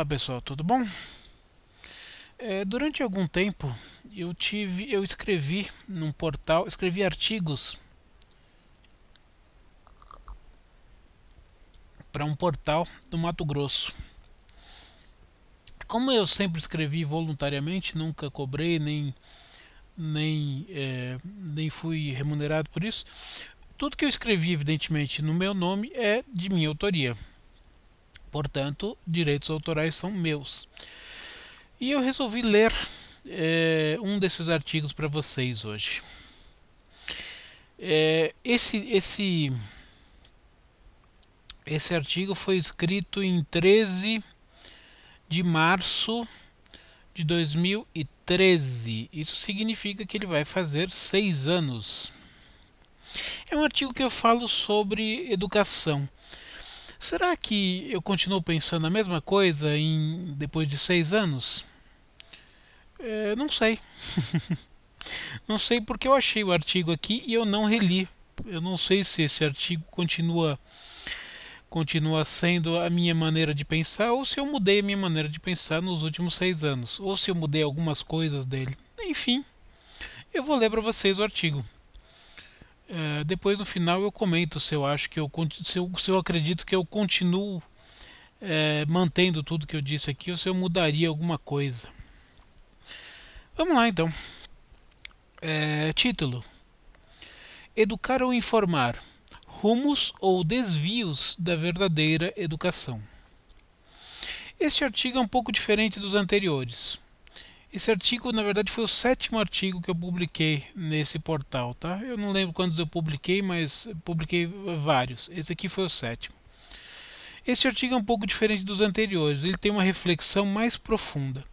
Olá pessoal, tudo bom? É, durante algum tempo eu tive, eu escrevi num portal, escrevi artigos para um portal do Mato Grosso. Como eu sempre escrevi voluntariamente, nunca cobrei nem nem é, nem fui remunerado por isso. Tudo que eu escrevi, evidentemente, no meu nome é de minha autoria. Portanto, direitos autorais são meus. E eu resolvi ler é, um desses artigos para vocês hoje. É, esse, esse, esse artigo foi escrito em 13 de março de 2013. Isso significa que ele vai fazer seis anos. É um artigo que eu falo sobre educação. Será que eu continuo pensando a mesma coisa em depois de seis anos? É, não sei. não sei porque eu achei o artigo aqui e eu não reli. Eu não sei se esse artigo continua continua sendo a minha maneira de pensar ou se eu mudei a minha maneira de pensar nos últimos seis anos ou se eu mudei algumas coisas dele. Enfim, eu vou ler para vocês o artigo. É, depois no final eu comento se eu acho que eu se eu, se eu acredito que eu continuo é, mantendo tudo que eu disse aqui ou se eu mudaria alguma coisa. Vamos lá então. É, título: Educar ou informar rumos ou desvios da verdadeira educação. Este artigo é um pouco diferente dos anteriores. Esse artigo, na verdade, foi o sétimo artigo que eu publiquei nesse portal, tá? Eu não lembro quantos eu publiquei, mas publiquei vários. Esse aqui foi o sétimo. Este artigo é um pouco diferente dos anteriores, ele tem uma reflexão mais profunda.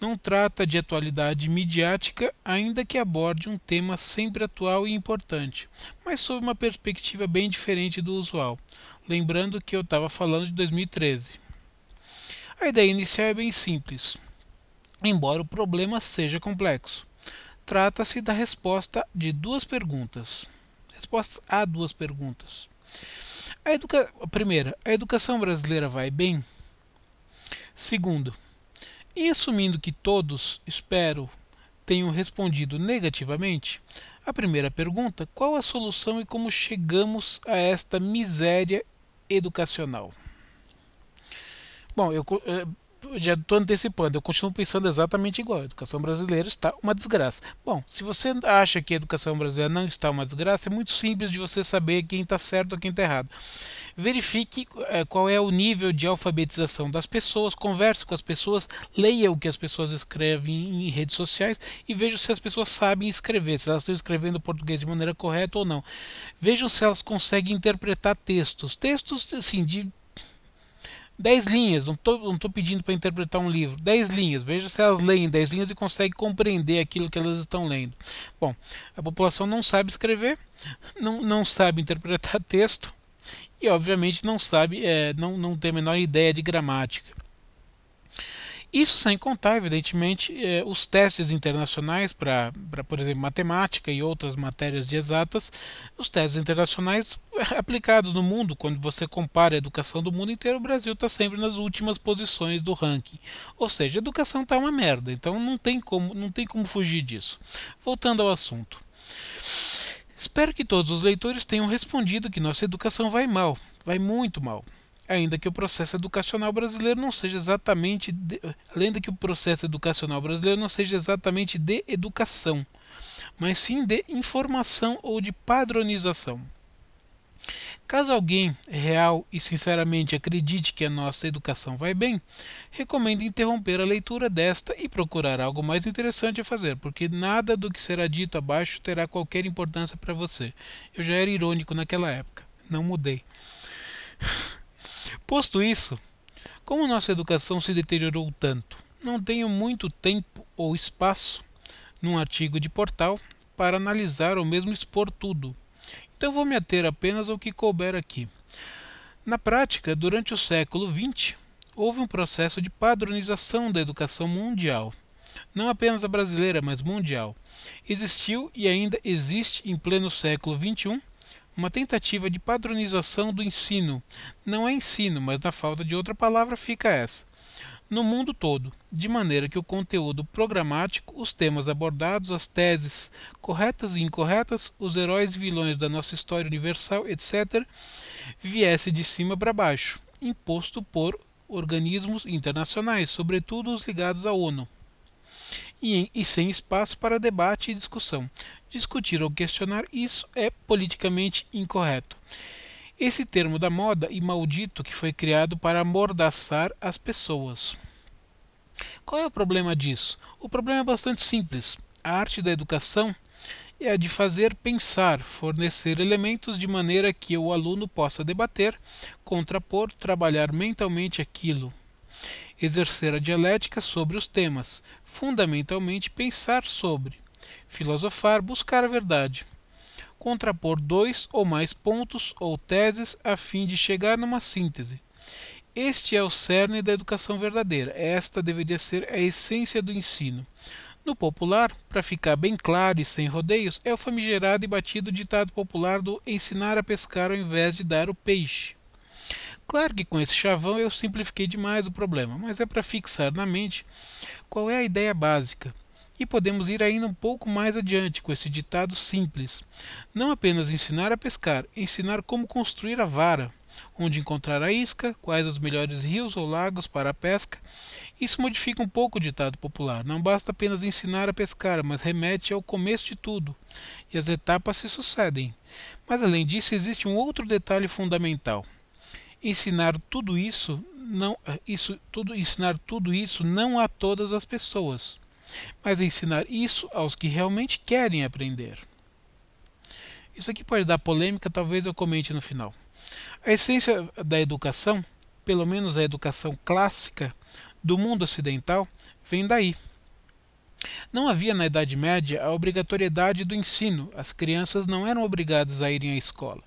Não trata de atualidade midiática, ainda que aborde um tema sempre atual e importante, mas sob uma perspectiva bem diferente do usual. Lembrando que eu estava falando de 2013. A ideia inicial é bem simples embora o problema seja complexo. Trata-se da resposta de duas perguntas. Respostas a duas perguntas. A educa... Primeira, a educação brasileira vai bem? Segundo, e assumindo que todos, espero, tenham respondido negativamente, a primeira pergunta, qual a solução e como chegamos a esta miséria educacional? Bom, eu, eh, já estou antecipando, eu continuo pensando exatamente igual. A educação brasileira está uma desgraça. Bom, se você acha que a educação brasileira não está uma desgraça, é muito simples de você saber quem está certo ou quem está errado. Verifique é, qual é o nível de alfabetização das pessoas, converse com as pessoas, leia o que as pessoas escrevem em redes sociais e veja se as pessoas sabem escrever, se elas estão escrevendo português de maneira correta ou não. Vejam se elas conseguem interpretar textos. Textos, assim, de 10 linhas, não estou pedindo para interpretar um livro, 10 linhas, veja se elas leem 10 linhas e conseguem compreender aquilo que elas estão lendo. Bom, a população não sabe escrever, não, não sabe interpretar texto e, obviamente, não sabe, é, não, não tem a menor ideia de gramática. Isso sem contar, evidentemente, é, os testes internacionais para, por exemplo, matemática e outras matérias de exatas, os testes internacionais é, aplicados no mundo, quando você compara a educação do mundo inteiro, o Brasil está sempre nas últimas posições do ranking. Ou seja, a educação está uma merda, então não tem, como, não tem como fugir disso. Voltando ao assunto. Espero que todos os leitores tenham respondido que nossa educação vai mal, vai muito mal ainda que o processo educacional brasileiro não seja exatamente de, que o processo educacional brasileiro não seja exatamente de educação, mas sim de informação ou de padronização. Caso alguém real e sinceramente acredite que a nossa educação vai bem, recomendo interromper a leitura desta e procurar algo mais interessante a fazer, porque nada do que será dito abaixo terá qualquer importância para você. Eu já era irônico naquela época, não mudei. Posto isso, como nossa educação se deteriorou tanto, não tenho muito tempo ou espaço num artigo de portal para analisar ou mesmo expor tudo. Então vou me ater apenas ao que couber aqui. Na prática, durante o século XX, houve um processo de padronização da educação mundial. Não apenas a brasileira, mas mundial. Existiu e ainda existe em pleno século XXI uma tentativa de padronização do ensino. Não é ensino, mas na falta de outra palavra fica essa. No mundo todo, de maneira que o conteúdo programático, os temas abordados, as teses corretas e incorretas, os heróis e vilões da nossa história universal, etc., viesse de cima para baixo, imposto por organismos internacionais, sobretudo os ligados à ONU, e, e sem espaço para debate e discussão. Discutir ou questionar isso é politicamente incorreto. Esse termo da moda e maldito que foi criado para amordaçar as pessoas. Qual é o problema disso? O problema é bastante simples. A arte da educação é a de fazer pensar, fornecer elementos de maneira que o aluno possa debater, contrapor, trabalhar mentalmente aquilo exercer a dialética sobre os temas, fundamentalmente pensar sobre, filosofar, buscar a verdade, contrapor dois ou mais pontos ou teses a fim de chegar numa síntese. Este é o cerne da educação verdadeira. Esta deveria ser a essência do ensino. No popular, para ficar bem claro e sem rodeios, é o famigerado e batido ditado popular do ensinar a pescar ao invés de dar o peixe. Claro que com esse chavão eu simplifiquei demais o problema, mas é para fixar na mente qual é a ideia básica. E podemos ir ainda um pouco mais adiante com esse ditado simples. Não apenas ensinar a pescar, ensinar como construir a vara, onde encontrar a isca, quais os melhores rios ou lagos para a pesca. Isso modifica um pouco o ditado popular. Não basta apenas ensinar a pescar, mas remete ao começo de tudo, e as etapas se sucedem. Mas além disso, existe um outro detalhe fundamental Ensinar tudo isso não isso tudo ensinar tudo isso não a todas as pessoas, mas ensinar isso aos que realmente querem aprender. Isso aqui pode dar polêmica, talvez eu comente no final. A essência da educação, pelo menos a educação clássica do mundo ocidental, vem daí. Não havia na Idade Média a obrigatoriedade do ensino, as crianças não eram obrigadas a irem à escola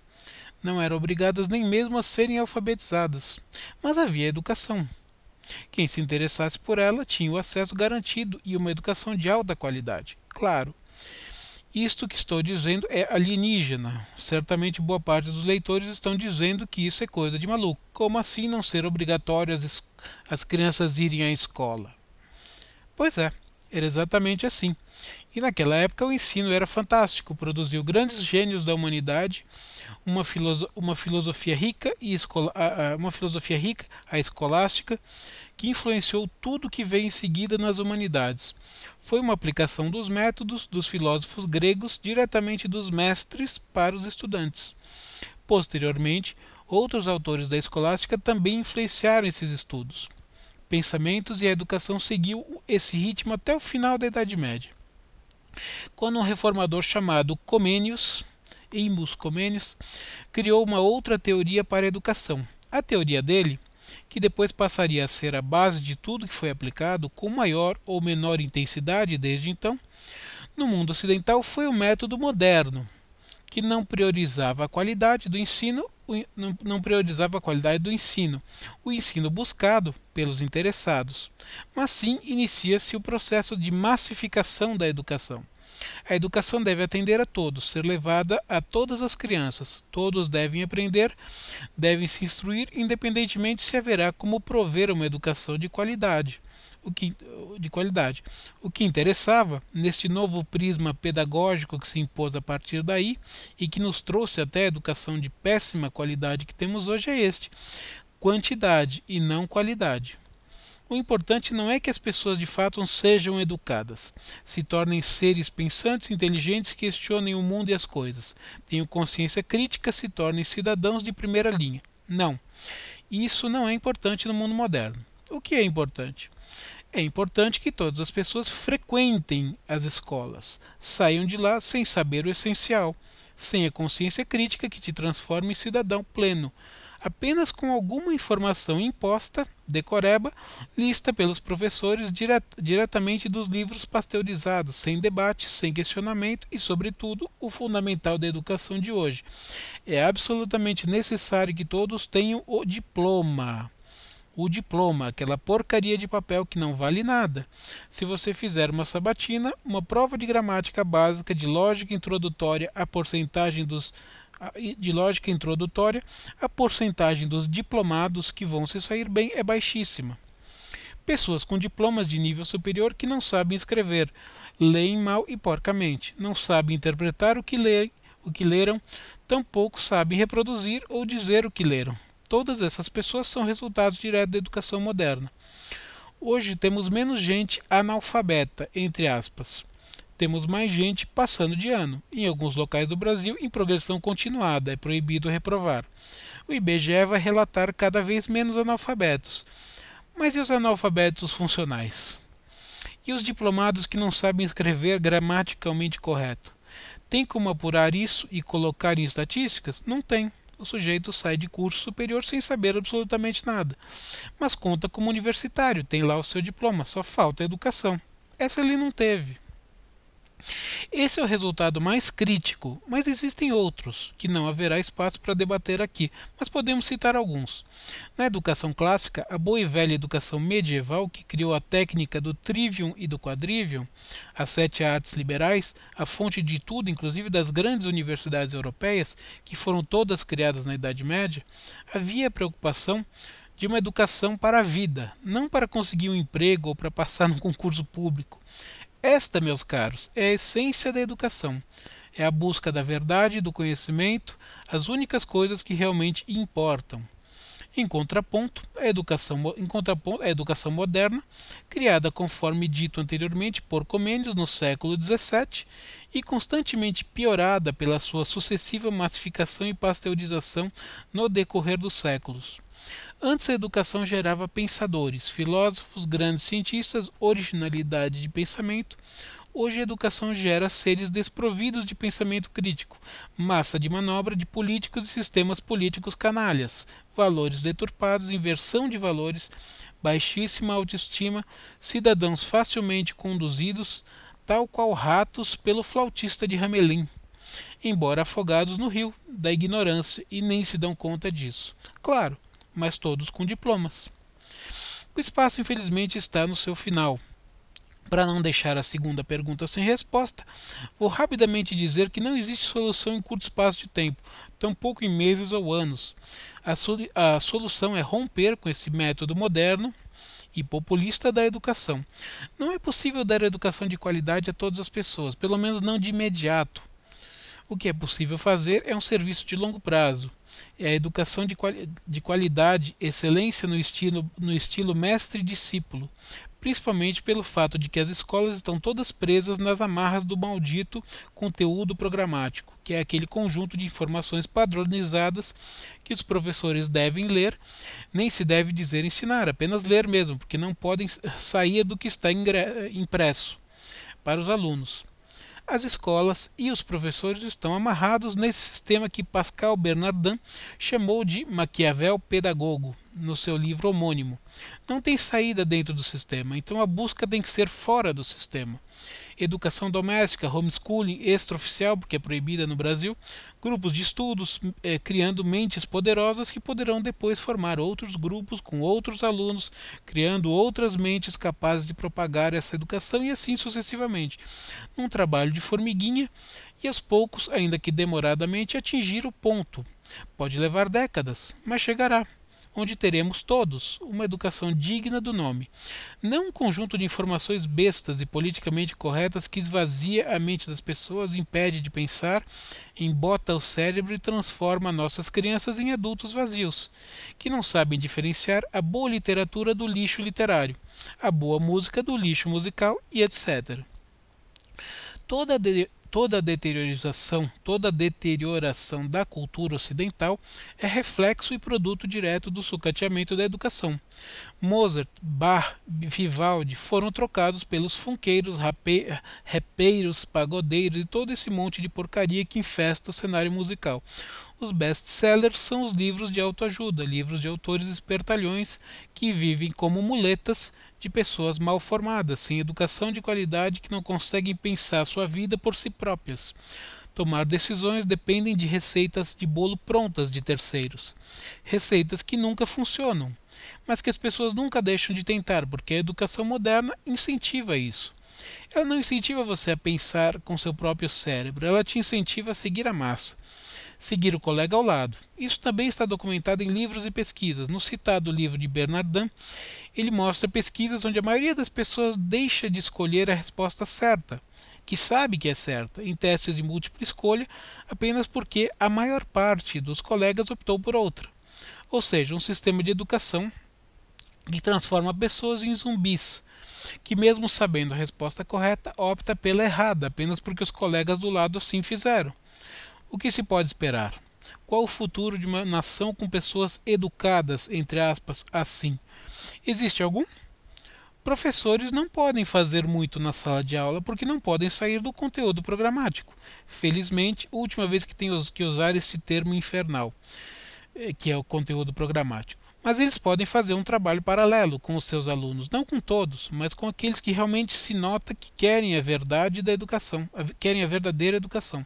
não eram obrigadas nem mesmo a serem alfabetizadas, mas havia educação. Quem se interessasse por ela tinha o acesso garantido e uma educação de alta qualidade, claro. Isto que estou dizendo é alienígena. Certamente boa parte dos leitores estão dizendo que isso é coisa de maluco. Como assim não ser obrigatório as, as crianças irem à escola? Pois é, era exatamente assim. E naquela época o ensino era fantástico, produziu grandes gênios da humanidade, uma, filoso uma filosofia rica e uma filosofia rica, a escolástica, que influenciou tudo que veio em seguida nas humanidades. Foi uma aplicação dos métodos dos filósofos gregos diretamente dos mestres para os estudantes. Posteriormente, outros autores da escolástica também influenciaram esses estudos pensamentos e a educação seguiu esse ritmo até o final da Idade Média. Quando um reformador chamado Comênios, Imus Comênios, criou uma outra teoria para a educação. A teoria dele, que depois passaria a ser a base de tudo que foi aplicado com maior ou menor intensidade desde então, no mundo ocidental foi o método moderno, que não priorizava a qualidade do ensino não, priorizava a qualidade do ensino, o ensino buscado pelos interessados, mas sim inicia-se o processo de massificação da educação. A educação deve atender a todos, ser levada a todas as crianças. Todos devem aprender, devem se instruir, independentemente se haverá como prover uma educação de qualidade. O que, de qualidade. O que interessava, neste novo prisma pedagógico que se impôs a partir daí e que nos trouxe até a educação de péssima qualidade que temos hoje, é este: quantidade e não qualidade. O importante não é que as pessoas de fato sejam educadas, se tornem seres pensantes, inteligentes, questionem o mundo e as coisas, tenham consciência crítica, se tornem cidadãos de primeira linha. Não. Isso não é importante no mundo moderno. O que é importante? É importante que todas as pessoas frequentem as escolas, saiam de lá sem saber o essencial, sem a consciência crítica que te transforma em cidadão pleno, apenas com alguma informação imposta, decoreba, lista pelos professores diretamente dos livros pasteurizados, sem debate, sem questionamento e, sobretudo, o fundamental da educação de hoje. É absolutamente necessário que todos tenham o diploma o diploma, aquela porcaria de papel que não vale nada. Se você fizer uma sabatina, uma prova de gramática básica, de lógica introdutória, a porcentagem dos de lógica introdutória, a porcentagem dos diplomados que vão se sair bem é baixíssima. Pessoas com diplomas de nível superior que não sabem escrever, leem mal e porcamente, não sabem interpretar o que leem, o que leram, tampouco sabem reproduzir ou dizer o que leram todas essas pessoas são resultados diretos da educação moderna. Hoje temos menos gente analfabeta, entre aspas. Temos mais gente passando de ano. Em alguns locais do Brasil, em progressão continuada, é proibido reprovar. O IBGE vai relatar cada vez menos analfabetos. Mas e os analfabetos funcionais? E os diplomados que não sabem escrever gramaticalmente correto? Tem como apurar isso e colocar em estatísticas? Não tem o sujeito sai de curso superior sem saber absolutamente nada. Mas conta como universitário, tem lá o seu diploma, só falta a educação. Essa ele não teve. Esse é o resultado mais crítico, mas existem outros, que não haverá espaço para debater aqui, mas podemos citar alguns. Na educação clássica, a boa e velha educação medieval, que criou a técnica do trivium e do quadrivium, as sete artes liberais, a fonte de tudo, inclusive das grandes universidades europeias, que foram todas criadas na Idade Média, havia a preocupação de uma educação para a vida, não para conseguir um emprego ou para passar num concurso público. Esta, meus caros, é a essência da educação. É a busca da verdade e do conhecimento, as únicas coisas que realmente importam. Em contraponto, a educação, em contraponto, a educação moderna, criada conforme dito anteriormente por Comênios no século XVII e constantemente piorada pela sua sucessiva massificação e pasteurização no decorrer dos séculos. Antes a educação gerava pensadores, filósofos, grandes cientistas, originalidade de pensamento. Hoje a educação gera seres desprovidos de pensamento crítico, massa de manobra de políticos e sistemas políticos canalhas, valores deturpados, inversão de valores, baixíssima autoestima, cidadãos facilmente conduzidos, tal qual ratos pelo flautista de Ramelin embora afogados no rio da ignorância e nem se dão conta disso. Claro, mas todos com diplomas. O espaço, infelizmente, está no seu final. Para não deixar a segunda pergunta sem resposta, vou rapidamente dizer que não existe solução em curto espaço de tempo, tampouco em meses ou anos. A, a solução é romper com esse método moderno e populista da educação. Não é possível dar educação de qualidade a todas as pessoas, pelo menos não de imediato. O que é possível fazer é um serviço de longo prazo, é a educação de, quali de qualidade, excelência no estilo, no estilo mestre-discípulo, principalmente pelo fato de que as escolas estão todas presas nas amarras do maldito conteúdo programático, que é aquele conjunto de informações padronizadas que os professores devem ler, nem se deve dizer ensinar, apenas ler mesmo, porque não podem sair do que está impresso para os alunos as escolas e os professores estão amarrados nesse sistema que Pascal Bernardin chamou de Maquiavel pedagogo no seu livro homônimo. Não tem saída dentro do sistema, então a busca tem que ser fora do sistema. Educação doméstica, homeschooling extraoficial, porque é proibida no Brasil, grupos de estudos, eh, criando mentes poderosas que poderão depois formar outros grupos com outros alunos, criando outras mentes capazes de propagar essa educação e assim sucessivamente. Num trabalho de formiguinha e aos poucos, ainda que demoradamente, atingir o ponto. Pode levar décadas, mas chegará onde teremos todos uma educação digna do nome, não um conjunto de informações bestas e politicamente corretas que esvazia a mente das pessoas, impede de pensar, embota o cérebro e transforma nossas crianças em adultos vazios, que não sabem diferenciar a boa literatura do lixo literário, a boa música do lixo musical e etc. Toda toda a deteriorização, toda a deterioração da cultura ocidental é reflexo e produto direto do sucateamento da educação. Mozart, Bach, Vivaldi foram trocados pelos funkeiros, rape, repeiros, pagodeiros e todo esse monte de porcaria que infesta o cenário musical. Os best-sellers são os livros de autoajuda, livros de autores espertalhões que vivem como muletas de pessoas mal formadas, sem educação de qualidade, que não conseguem pensar sua vida por si próprias. Tomar decisões dependem de receitas de bolo prontas de terceiros. Receitas que nunca funcionam, mas que as pessoas nunca deixam de tentar, porque a educação moderna incentiva isso. Ela não incentiva você a pensar com seu próprio cérebro, ela te incentiva a seguir a massa, seguir o colega ao lado. Isso também está documentado em livros e pesquisas. No citado livro de Bernardin, ele mostra pesquisas onde a maioria das pessoas deixa de escolher a resposta certa, que sabe que é certa, em testes de múltipla escolha, apenas porque a maior parte dos colegas optou por outra. Ou seja, um sistema de educação que transforma pessoas em zumbis, que, mesmo sabendo a resposta correta, opta pela errada, apenas porque os colegas do lado assim fizeram. O que se pode esperar? Qual o futuro de uma nação com pessoas educadas, entre aspas, assim? Existe algum? Professores não podem fazer muito na sala de aula porque não podem sair do conteúdo programático. Felizmente, última vez que tenho que usar este termo infernal. Eh, que é o conteúdo programático. Mas eles podem fazer um trabalho paralelo com os seus alunos, não com todos, mas com aqueles que realmente se nota que querem a verdade da educação, querem a verdadeira educação.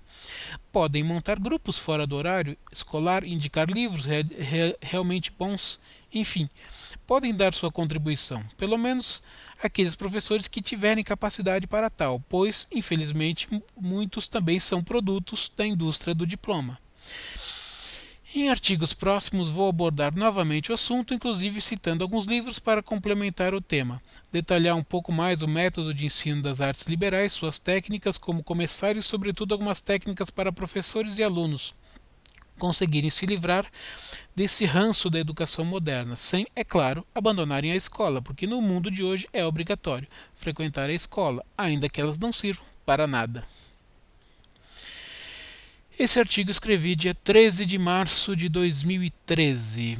Podem montar grupos fora do horário escolar, indicar livros re re realmente bons, enfim, podem dar sua contribuição, pelo menos aqueles professores que tiverem capacidade para tal, pois, infelizmente, muitos também são produtos da indústria do diploma. Em artigos próximos vou abordar novamente o assunto, inclusive citando alguns livros para complementar o tema, detalhar um pouco mais o método de ensino das artes liberais, suas técnicas, como começar e, sobretudo, algumas técnicas para professores e alunos conseguirem se livrar desse ranço da educação moderna, sem, é claro, abandonarem a escola, porque no mundo de hoje é obrigatório frequentar a escola, ainda que elas não sirvam para nada. Esse artigo escrevi dia 13 de março de 2013.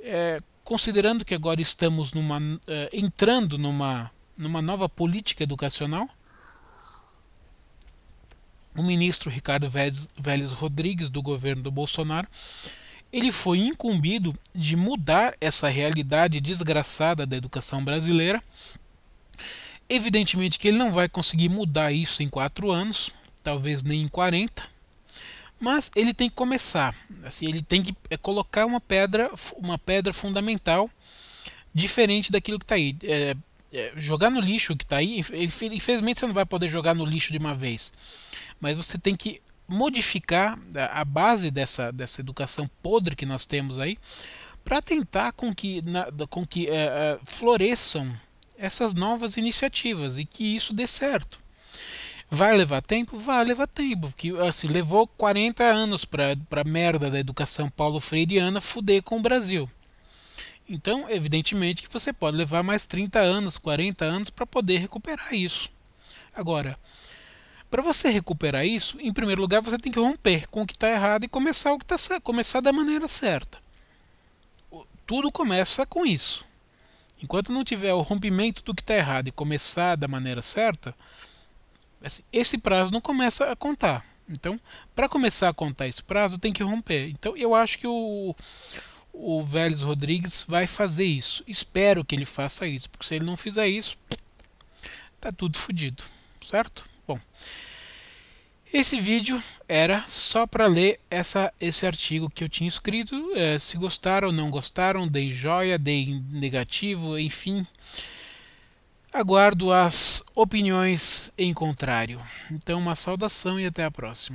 É, considerando que agora estamos numa, é, entrando numa, numa nova política educacional, o ministro Ricardo Vélez Rodrigues, do governo do Bolsonaro, ele foi incumbido de mudar essa realidade desgraçada da educação brasileira. Evidentemente que ele não vai conseguir mudar isso em quatro anos, talvez nem em 40, mas ele tem que começar, assim, ele tem que é, colocar uma pedra, uma pedra fundamental, diferente daquilo que está aí. É, é, jogar no lixo que está aí, infelizmente você não vai poder jogar no lixo de uma vez, mas você tem que modificar a base dessa, dessa educação podre que nós temos aí, para tentar com que, na, com que é, é, floresçam essas novas iniciativas e que isso dê certo. Vai levar tempo? Vai levar tempo. Porque assim, levou 40 anos para pra merda da educação paulo freireana fuder com o Brasil. Então, evidentemente que você pode levar mais 30 anos, 40 anos para poder recuperar isso. Agora, para você recuperar isso, em primeiro lugar você tem que romper com o que está errado e começar o que está certo, começar da maneira certa. Tudo começa com isso. Enquanto não tiver o rompimento do que está errado e começar da maneira certa, Assim, esse prazo não começa a contar. Então, para começar a contar esse prazo, tem que romper. Então, eu acho que o, o Vélez Rodrigues vai fazer isso. Espero que ele faça isso, porque se ele não fizer isso, tá tudo fodido, certo? Bom, esse vídeo era só para ler essa, esse artigo que eu tinha escrito. É, se gostaram ou não gostaram, dei joia, dei negativo, enfim. Aguardo as opiniões em contrário. Então, uma saudação e até a próxima.